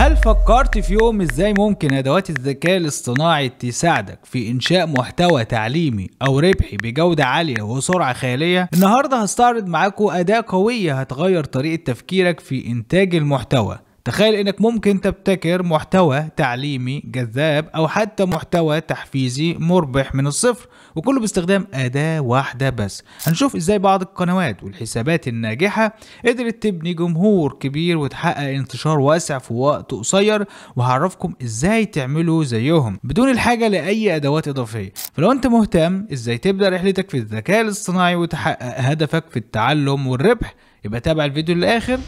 هل فكرت في يوم ازاي ممكن ادوات الذكاء الاصطناعي تساعدك في انشاء محتوى تعليمي او ربحي بجودة عالية وسرعة خيالية؟ النهاردة هستعرض معاكم اداة قوية هتغير طريقة تفكيرك في انتاج المحتوى تخيل انك ممكن تبتكر محتوى تعليمي جذاب او حتى محتوى تحفيزي مربح من الصفر وكله باستخدام اداة واحدة بس هنشوف ازاي بعض القنوات والحسابات الناجحة قدرت تبني جمهور كبير وتحقق انتشار واسع في وقت قصير وهعرفكم ازاي تعملوا زيهم بدون الحاجة لاي ادوات اضافية فلو انت مهتم ازاي تبدأ رحلتك في الذكاء الاصطناعي وتحقق هدفك في التعلم والربح يبقى تابع الفيديو للاخر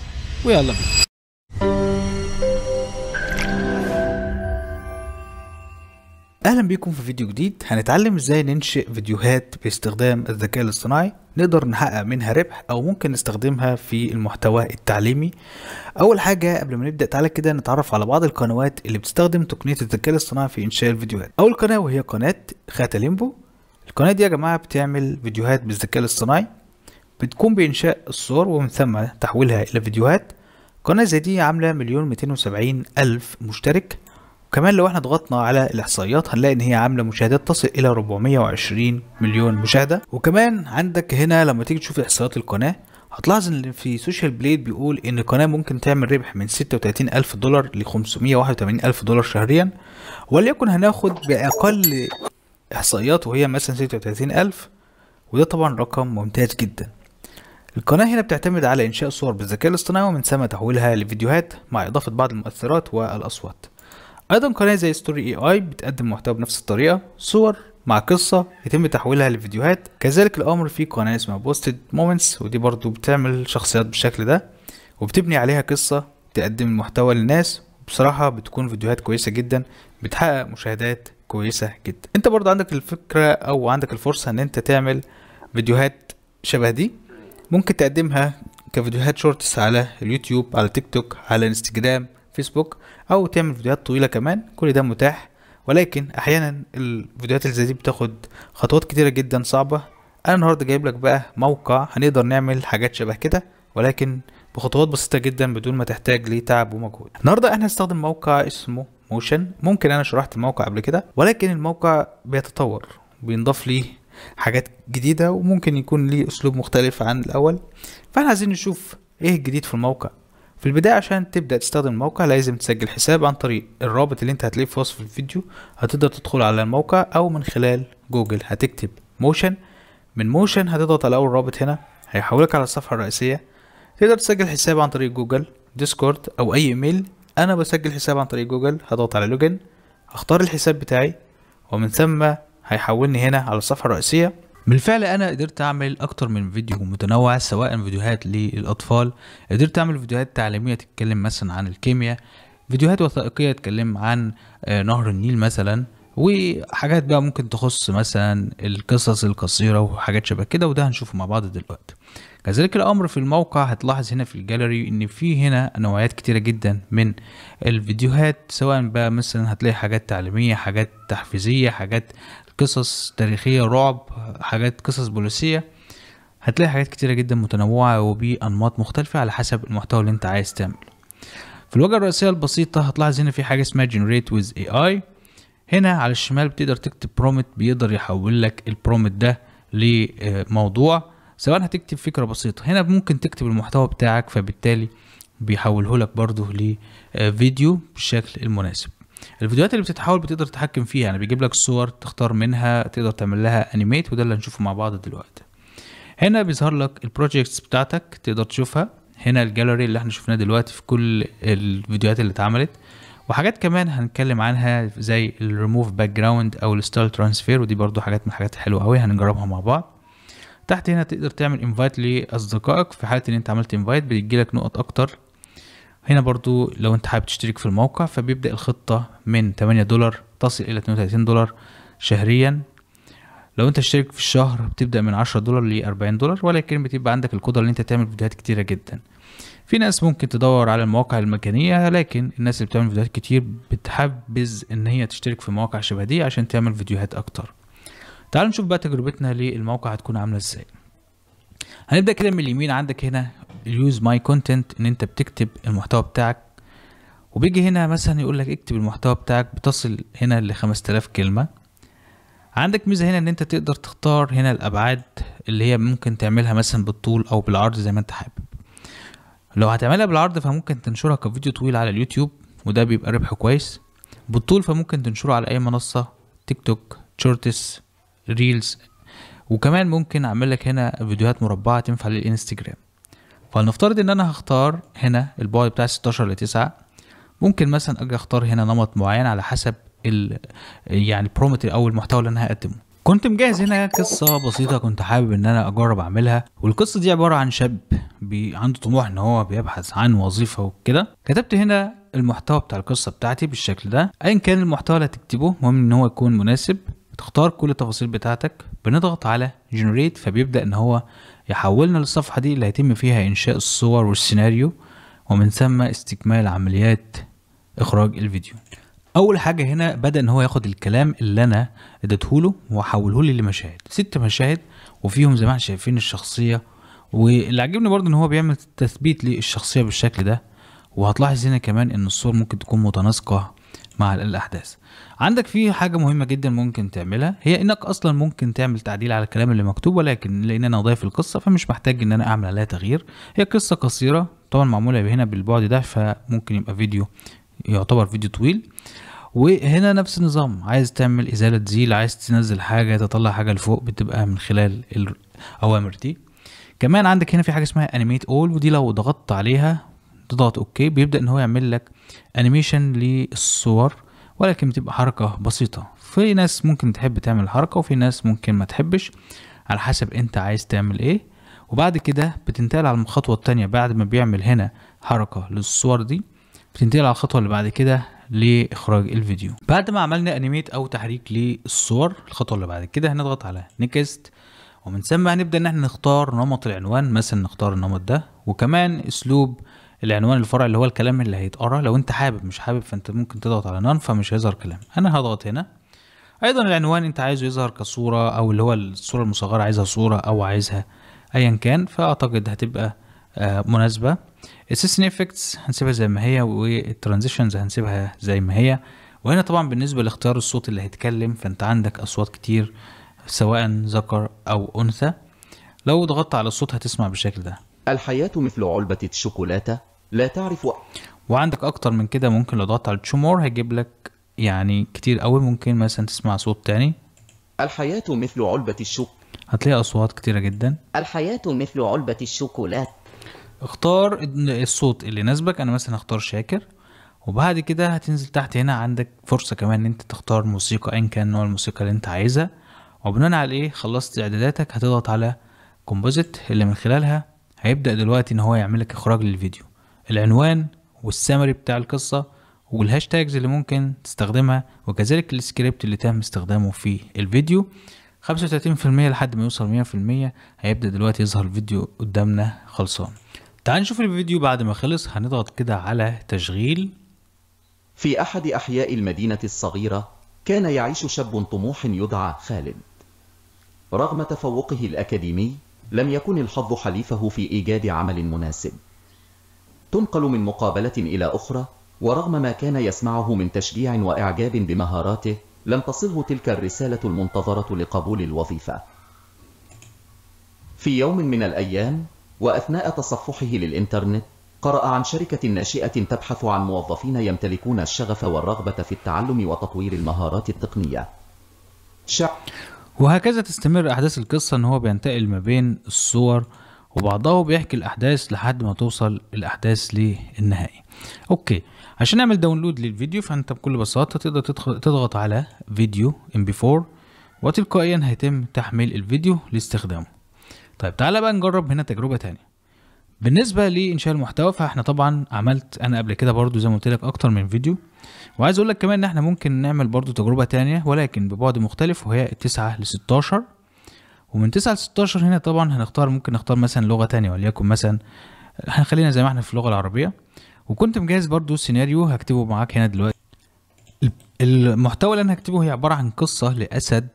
ويلا بينا اهلا بيكم في فيديو جديد هنتعلم ازاي ننشئ فيديوهات باستخدام الذكاء الاصطناعي نقدر نحقق منها ربح او ممكن نستخدمها في المحتوى التعليمي اول حاجه قبل ما نبدا تعالى كده نتعرف على بعض القنوات اللي بتستخدم تقنيه الذكاء الاصطناعي في انشاء الفيديوهات اول قناه وهي قناه ليمبو القناه دي يا جماعه بتعمل فيديوهات بالذكاء الاصطناعي بتقوم بانشاء الصور ومن ثم تحويلها الى فيديوهات قناه زي دي عامله مليون 270 وسبعين الف مشترك وكمان لو احنا ضغطنا على الاحصائيات هنلاقي ان هي عامله مشاهدات تصل الى 420 مليون مشاهده وكمان عندك هنا لما تيجي تشوف احصائيات القناه هتلاحظ ان في سوشيال بليد بيقول ان القناه ممكن تعمل ربح من 36 الف دولار ل 581 الف دولار شهريا وليكن هناخد باقل احصائيات وهي مثلا 36 الف وده طبعا رقم ممتاز جدا القناة هنا بتعتمد على إنشاء صور بالذكاء الاصطناعي ومن ثم تحويلها لفيديوهات مع إضافة بعض المؤثرات والأصوات ايضا قناه زي ستوري اي اي بتقدم محتوى بنفس الطريقه صور مع قصة يتم تحويلها لفيديوهات كذلك الأمر في قناة اسمها بوستد مومنتس ودي برضو بتعمل شخصيات بالشكل ده وبتبني عليها قصة تقدم المحتوى للناس بصراحة بتكون فيديوهات كويسة جدا بتحقق مشاهدات كويسة جدا انت برضو عندك الفكرة او عندك الفرصة ان انت تعمل فيديوهات شبه دي ممكن تقدمها كفيديوهات شورتس على اليوتيوب على تيك توك على انستجرام فيسبوك او تعمل فيديوهات طويله كمان كل ده متاح ولكن احيانا الفيديوهات اللي زي دي بتاخد خطوات كتيره جدا صعبه انا النهارده جايب لك بقى موقع هنقدر نعمل حاجات شبه كده ولكن بخطوات بسيطه جدا بدون ما تحتاج لتعب ومجهود النهارده احنا هنستخدم موقع اسمه موشن ممكن انا شرحت الموقع قبل كده ولكن الموقع بيتطور بينضاف ليه حاجات جديده وممكن يكون ليه اسلوب مختلف عن الاول فاحنا عايزين نشوف ايه الجديد في الموقع في البداية عشان تبدأ تستخدم الموقع لازم تسجل حساب عن طريق الرابط اللي انت هتلاقيه في وصف الفيديو هتقدر تدخل على الموقع او من خلال جوجل هتكتب موشن من موشن هتضغط على اول رابط هنا هيحولك على الصفحة الرئيسية تقدر تسجل حساب عن طريق جوجل ديسكورد او اي ايميل انا بسجل حساب عن طريق جوجل هضغط على لوجن هختار الحساب بتاعي ومن ثم هيحولني هنا على الصفحة الرئيسية بالفعل انا قدرت اعمل اكتر من فيديو متنوع سواء فيديوهات للاطفال قدرت اعمل فيديوهات تعليميه تتكلم مثلا عن الكيمياء فيديوهات وثائقيه تتكلم عن آه، نهر النيل مثلا وحاجات بقى ممكن تخص مثلا القصص القصيره وحاجات شبه كده وده هنشوفه مع بعض دلوقتي كذلك الامر في الموقع هتلاحظ هنا في الجاليري ان في هنا نوعيات كتيره جدا من الفيديوهات سواء بقى مثلا هتلاقي حاجات تعليميه حاجات تحفيزيه حاجات قصص تاريخية رعب حاجات قصص بوليسية هتلاقي حاجات كتيرة جدا متنوعة وبأنماط مختلفة على حسب المحتوى اللي انت عايز تعمله في الواجهة الرئيسية البسيطة هتلاحظ هنا في حاجة اسمها Generate with AI هنا على الشمال بتقدر تكتب برومت بيقدر يحول لك البرومت ده لموضوع سواء هتكتب فكرة بسيطة هنا ممكن تكتب المحتوى بتاعك فبالتالي بيحوله لك برضه لفيديو بالشكل المناسب الفيديوهات اللي بتتحول بتقدر تتحكم فيها يعني بيجيب لك صور تختار منها تقدر تعمل لها انيميت وده اللي هنشوفه مع بعض دلوقتي هنا بيظهر لك البروجيكتس بتاعتك تقدر تشوفها هنا الجاليري اللي احنا شفناه دلوقتي في كل الفيديوهات اللي اتعملت وحاجات كمان هنتكلم عنها زي الريموف باك جراوند او الستايل ترانسفير ودي برضو حاجات من الحاجات الحلوه قوي هنجربها مع بعض تحت هنا تقدر تعمل انفايت لاصدقائك في حاله ان انت عملت انفايت لك نقط اكتر هنا برضو لو انت حابب تشترك في الموقع فبيبدأ الخطة من 8 دولار تصل إلى 32 دولار شهريا لو انت اشترك في الشهر بتبدأ من 10 دولار ل 40 دولار ولكن بتبقى عندك القدرة ان انت تعمل فيديوهات كتيرة جدا في ناس ممكن تدور على المواقع المجانية لكن الناس اللي بتعمل فيديوهات كتير بتحبذ ان هي تشترك في مواقع شبه دي عشان تعمل فيديوهات اكتر تعالوا نشوف بقى تجربتنا للموقع هتكون عاملة ازاي هنبدأ كده من اليمين عندك هنا اليوز ماي كونتنت ان انت بتكتب المحتوى بتاعك وبيجي هنا مثلا يقول لك اكتب المحتوى بتاعك بتصل هنا ل 5000 كلمه عندك ميزه هنا ان انت تقدر تختار هنا الابعاد اللي هي ممكن تعملها مثلا بالطول او بالعرض زي ما انت حابب لو هتعملها بالعرض فممكن تنشرها كفيديو طويل على اليوتيوب وده بيبقى ربح كويس بالطول فممكن تنشره على اي منصه تيك توك شورتس ريلز وكمان ممكن اعمل لك هنا فيديوهات مربعه تنفع للانستجرام فلنفترض ان انا هختار هنا الباي بتاع 16 ل 9 ممكن مثلا اجي اختار هنا نمط معين على حسب ال يعني البرومت او المحتوى اللي انا هقدمه كنت مجهز هنا قصة بسيطة كنت حابب ان انا اجرب اعملها والقصة دي عبارة عن شاب بي عنده طموح ان هو بيبحث عن وظيفة وكده كتبت هنا المحتوى بتاع القصة بتاعتي بالشكل ده ايا كان المحتوى اللي هتكتبه المهم ان هو يكون مناسب بتختار كل التفاصيل بتاعتك بنضغط على جنريت فبيبدأ ان هو يحولنا للصفحة دي اللي هيتم فيها انشاء الصور والسيناريو ومن ثم استكمال عمليات اخراج الفيديو اول حاجة هنا بدأ ان هو ياخد الكلام اللي انا اديته له وحوله لي لمشاهد ست مشاهد وفيهم زي ما احنا شايفين الشخصية واللي عجبني برضه ان هو بيعمل تثبيت للشخصية بالشكل ده وهتلاحظ هنا كمان ان الصور ممكن تكون متناسقة مع الاحداث عندك في حاجه مهمه جدا ممكن تعملها هي انك اصلا ممكن تعمل تعديل على الكلام اللي مكتوب ولكن لان انا ضايف القصه فمش محتاج ان انا اعمل عليها تغيير هي قصه قصيره طبعا معموله هنا بالبعد ده فممكن يبقى فيديو يعتبر فيديو طويل وهنا نفس النظام عايز تعمل ازاله زيل عايز تنزل حاجه تطلع حاجه لفوق بتبقى من خلال الاوامر دي كمان عندك هنا في حاجه اسمها انيميت اول ودي لو ضغطت عليها تضغط اوكي بيبدا ان هو يعمل لك انيميشن للصور ولكن بتبقى حركة بسيطة في ناس ممكن تحب تعمل الحركة وفي ناس ممكن ما تحبش على حسب انت عايز تعمل ايه وبعد كده بتنتقل على الخطوة التانية بعد ما بيعمل هنا حركة للصور دي بتنتقل على الخطوة اللي بعد كده لإخراج الفيديو بعد ما عملنا انيميت أو تحريك للصور الخطوة اللي بعد كده هنضغط على نيكست ومن ثم هنبدأ إن احنا نختار نمط العنوان مثلا نختار النمط ده وكمان أسلوب العنوان الفرع اللي هو الكلام اللي هيتقرا لو انت حابب مش حابب فانت ممكن تضغط على نان فمش هيظهر كلام انا هضغط هنا ايضا العنوان انت عايزه يظهر كصوره او اللي هو الصوره المصغره عايزها صوره او عايزها ايا كان فاعتقد هتبقى آه مناسبه السيستم افكتس هنسيبها زي ما هي والترانزيشنز هنسيبها زي ما هي وهنا طبعا بالنسبه لاختيار الصوت اللي هيتكلم فانت عندك اصوات كتير سواء ذكر او انثى لو ضغطت على الصوت هتسمع بالشكل ده الحياة مثل علبة الشوكولاتة لا تعرف وعندك اكتر من كده ممكن لو ضغطت على التشومور هيجيب لك يعني كتير قوي ممكن مثلا تسمع صوت تاني الحياة مثل علبة الشوك هتلاقي اصوات كتيرة جدا الحياة مثل علبة الشوكولات اختار الصوت اللي يناسبك انا مثلا هختار شاكر وبعد كده هتنزل تحت هنا عندك فرصة كمان ان انت تختار موسيقى ان كان نوع الموسيقى اللي انت عايزها وبناء على ايه خلصت اعداداتك هتضغط على كومبوزيت اللي من خلالها هيبدأ دلوقتي ان هو يعملك اخراج للفيديو العنوان والسمري بتاع القصة والهاشتاجز اللي ممكن تستخدمها وكذلك السكريبت اللي تم استخدامه في الفيديو 35% لحد ما يوصل 100% هيبدأ دلوقتي يظهر الفيديو قدامنا خلصان تعال نشوف الفيديو بعد ما خلص هنضغط كده على تشغيل في أحد أحياء المدينة الصغيرة كان يعيش شاب طموح يدعى خالد رغم تفوقه الأكاديمي لم يكن الحظ حليفه في إيجاد عمل مناسب تنقل من مقابلة إلى أخرى ورغم ما كان يسمعه من تشجيع وإعجاب بمهاراته لم تصله تلك الرسالة المنتظرة لقبول الوظيفة في يوم من الأيام وأثناء تصفحه للإنترنت قرأ عن شركة ناشئة تبحث عن موظفين يمتلكون الشغف والرغبة في التعلم وتطوير المهارات التقنية شع... وهكذا تستمر أحداث القصة أن هو بينتقل ما بين الصور وبعضها بيحكي الأحداث لحد ما توصل الأحداث للنهائي أوكي عشان نعمل داونلود للفيديو فأنت بكل بساطة تقدر تضغط على فيديو MP4 وتلقائيا هيتم تحميل الفيديو لاستخدامه طيب تعالى بقى نجرب هنا تجربة تانية بالنسبة لإنشاء المحتوى فاحنا طبعا عملت أنا قبل كده برضو زي ما قلت لك أكتر من فيديو وعايز أقول لك كمان إن احنا ممكن نعمل برضو تجربة تانية ولكن ببعد مختلف وهي 9 ل 16 ومن 9 ل 16 هنا طبعا هنختار ممكن نختار مثلا لغه تانية وليكن مثلا هنخلينا زي ما احنا في اللغه العربيه وكنت مجهز برضو سيناريو هكتبه معاك هنا دلوقتي المحتوى اللي انا هكتبه هي عباره عن قصه لاسد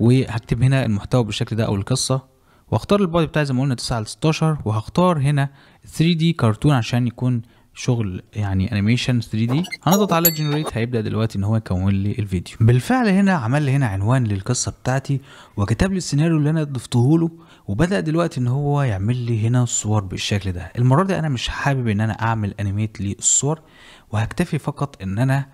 وهكتب هنا المحتوى بالشكل ده او القصه واختار البادي بتاعي زي ما قلنا 9 ل 16 وهختار هنا 3 دي كرتون عشان يكون شغل يعني انيميشن 3 دي هنضغط على جنريت هيبدا دلوقتي ان هو يكون لي الفيديو بالفعل هنا عمل لي هنا عنوان للقصه بتاعتي وكتب لي السيناريو اللي انا ضفته له وبدا دلوقتي ان هو يعمل لي هنا الصور بالشكل ده المره دي انا مش حابب ان انا اعمل انيميت للصور وهكتفي فقط ان انا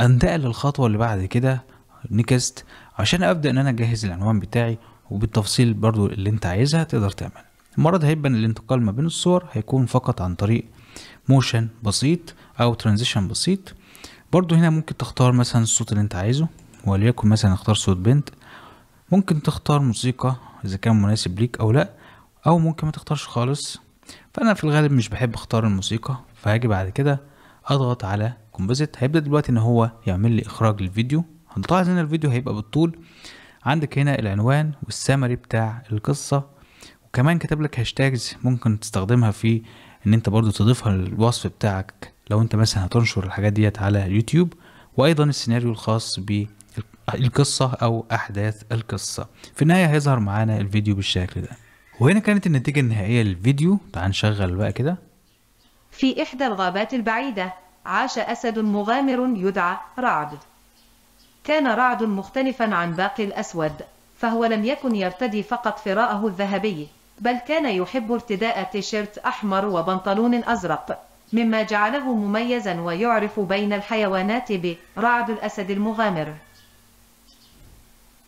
انتقل للخطوه اللي بعد كده نيكست عشان ابدا ان انا اجهز العنوان بتاعي وبالتفصيل برضو اللي انت عايزها تقدر تعمل المره دي هيبقى الانتقال ما بين الصور هيكون فقط عن طريق موشن بسيط او ترانزيشن بسيط برضو هنا ممكن تختار مثلا الصوت اللي انت عايزه وليكن مثلا اختار صوت بنت ممكن تختار موسيقى اذا كان مناسب ليك او لا او ممكن ما تختارش خالص فانا في الغالب مش بحب اختار الموسيقى فهاجي بعد كده اضغط على كومبوزيت هيبدا دلوقتي ان هو يعمل لي اخراج للفيديو هنلاحظ ان الفيديو هيبقى بالطول عندك هنا العنوان والسمري بتاع القصه وكمان كتب لك هاشتاجز ممكن تستخدمها في ان انت برضو تضيفها للوصف بتاعك لو انت مثلا هتنشر الحاجات ديت على يوتيوب وايضا السيناريو الخاص بالقصة او احداث القصة في النهاية هيظهر معانا الفيديو بالشكل ده وهنا كانت النتيجة النهائية للفيديو تعال نشغل بقى كده في احدى الغابات البعيدة عاش اسد مغامر يدعى رعد كان رعد مختلفا عن باقي الاسود فهو لم يكن يرتدي فقط فراءه الذهبي بل كان يحب ارتداء تيشيرت أحمر وبنطلون أزرق مما جعله مميزا ويعرف بين الحيوانات برعد الأسد المغامر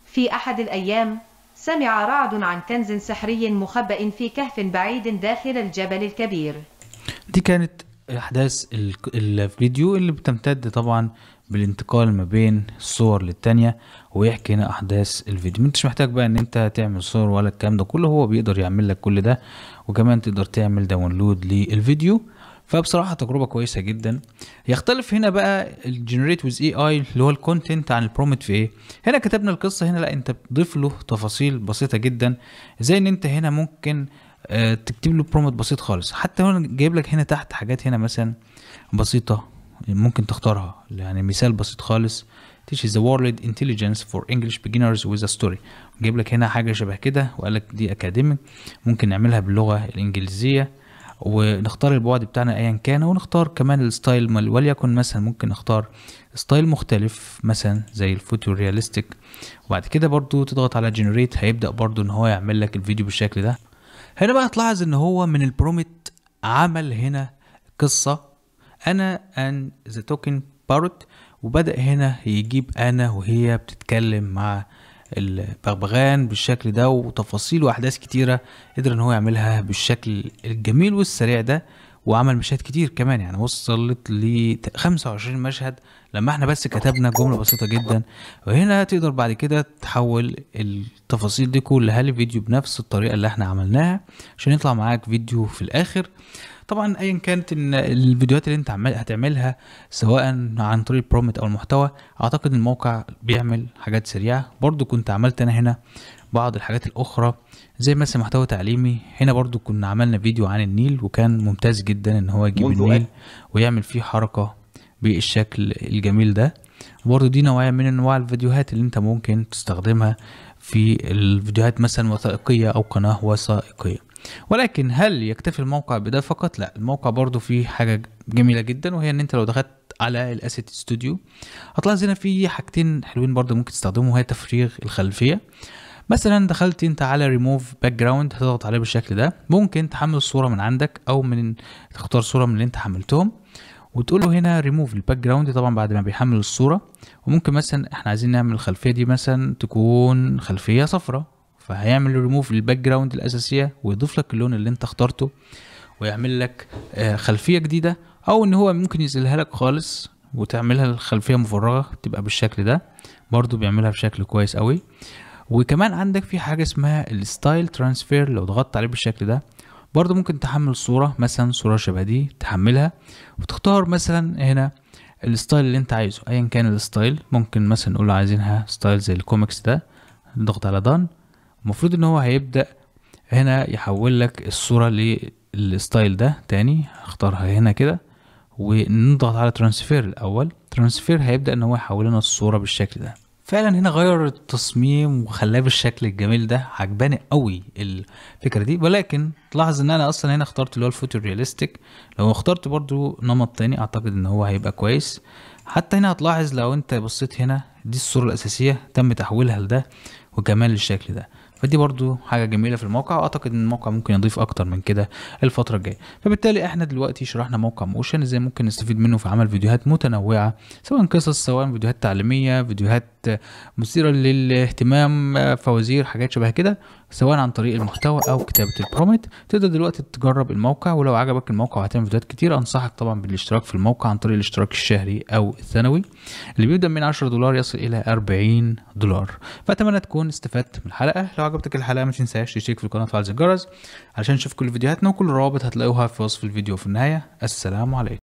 في أحد الأيام سمع رعد عن كنز سحري مخبأ في كهف بعيد داخل الجبل الكبير دي كانت احداث الفيديو اللي بتمتد طبعا بالانتقال ما بين الصور للتانية ويحكي هنا احداث الفيديو مش محتاج بقى ان انت تعمل صور ولا الكلام ده كله هو بيقدر يعمل لك كل ده وكمان تقدر تعمل داونلود للفيديو فبصراحه تجربه كويسه جدا يختلف هنا بقى الجنريت ويز اي اي اللي هو الكونتنت عن البرومت في ايه هنا كتبنا القصه هنا لا انت بتضيف له تفاصيل بسيطه جدا زي ان انت هنا ممكن آه، تكتب له برومت بسيط خالص حتى هنا جايب لك هنا تحت حاجات هنا مثلا بسيطه ممكن تختارها يعني مثال بسيط خالص تيش the وورلد انتليجنس فور انجلش بيجنرز ويز ا ستوري جايب لك هنا حاجه شبه كده وقال لك دي اكاديميك ممكن نعملها باللغه الانجليزيه ونختار البعد بتاعنا ايا كان ونختار كمان الستايل وليكن مثلا ممكن نختار ستايل مختلف مثلا زي الفوتو رياليستيك وبعد كده برضو تضغط على جنريت هيبدا برضو ان هو يعمل لك الفيديو بالشكل ده هنا بقى تلاحظ ان هو من البرومت عمل هنا قصة انا ان ذا توكن بارت وبدأ هنا يجيب انا وهي بتتكلم مع البغبغان بالشكل ده وتفاصيل واحداث كتيرة قدر ان هو يعملها بالشكل الجميل والسريع ده وعمل مشاهد كتير كمان يعني وصلت ل 25 مشهد لما احنا بس كتبنا جمله بسيطه جدا وهنا تقدر بعد كده تحول التفاصيل دي كلها لفيديو بنفس الطريقه اللي احنا عملناها عشان يطلع معاك فيديو في الاخر طبعا ايا كانت ان الفيديوهات اللي انت عمال هتعملها سواء عن طريق البرومت او المحتوى اعتقد الموقع بيعمل حاجات سريعه برضو كنت عملت انا هنا بعض الحاجات الاخرى زي مثلا محتوى تعليمي هنا برضو كنا عملنا فيديو عن النيل وكان ممتاز جدا ان هو يجيب النيل ويعمل فيه حركه بالشكل الجميل ده برضه دي نوعية من انواع الفيديوهات اللي انت ممكن تستخدمها في الفيديوهات مثلا وثائقية او قناة وثائقية ولكن هل يكتفي الموقع بده فقط لا الموقع برضه فيه حاجة جميلة جدا وهي ان انت لو دخلت على الاسيت ستوديو هتلاحظ هنا في حاجتين حلوين برضه ممكن تستخدمهم وهي تفريغ الخلفية مثلا دخلت انت على ريموف باك جراوند هتضغط عليه بالشكل ده ممكن تحمل الصوره من عندك او من تختار صوره من اللي انت حملتهم وتقول له هنا ريموف الباك جراوند طبعا بعد ما بيحمل الصوره وممكن مثلا احنا عايزين نعمل الخلفيه دي مثلا تكون خلفيه صفراء فهيعمل ريموف للباك جراوند الاساسيه ويضيف لك اللون اللي انت اخترته ويعمل لك آه، خلفيه جديده او ان هو ممكن ينزلها لك خالص وتعملها الخلفيه مفرغه تبقى بالشكل ده برضو بيعملها بشكل كويس قوي وكمان عندك في حاجه اسمها الستايل ترانسفير لو ضغطت عليه بالشكل ده برضو ممكن تحمل صورة مثلا صورة شبه دي تحملها وتختار مثلا هنا الستايل اللي انت عايزه ايا كان الستايل ممكن مثلا نقول عايزينها ستايل زي الكوميكس ده نضغط على دان المفروض ان هو هيبدأ هنا يحول لك الصورة للستايل ده تاني هختارها هنا كده ونضغط على ترانسفير الاول ترانسفير هيبدأ ان هو يحول لنا الصورة بالشكل ده فعلا هنا غير التصميم وخلاه بالشكل الجميل ده عجباني قوي الفكره دي ولكن تلاحظ ان انا اصلا هنا اخترت اللي هو الفوتو رياليستيك لو اخترت برضو نمط تاني اعتقد ان هو هيبقى كويس حتى هنا هتلاحظ لو انت بصيت هنا دي الصوره الاساسيه تم تحويلها لده وكمان للشكل ده فدي برضو حاجه جميله في الموقع واعتقد ان الموقع ممكن يضيف اكتر من كده الفتره الجايه فبالتالي احنا دلوقتي شرحنا موقع موشن ازاي ممكن نستفيد منه في عمل فيديوهات متنوعه سواء قصص سواء فيديوهات تعليميه فيديوهات مثيرة للاهتمام آه، فوازير حاجات شبه كده سواء عن طريق المحتوى او كتابة البرومت تقدر دلوقتي تجرب الموقع ولو عجبك الموقع وهتعمل فيديوهات كتير انصحك طبعا بالاشتراك في الموقع عن طريق الاشتراك الشهري او الثانوي اللي بيبدأ من 10 دولار يصل الى 40 دولار فاتمنى تكون استفدت من الحلقة لو عجبتك الحلقة ما تنساش تشترك في القناة وتفعل زر الجرس علشان تشوف كل فيديوهاتنا وكل الروابط هتلاقوها في وصف الفيديو في النهاية السلام عليكم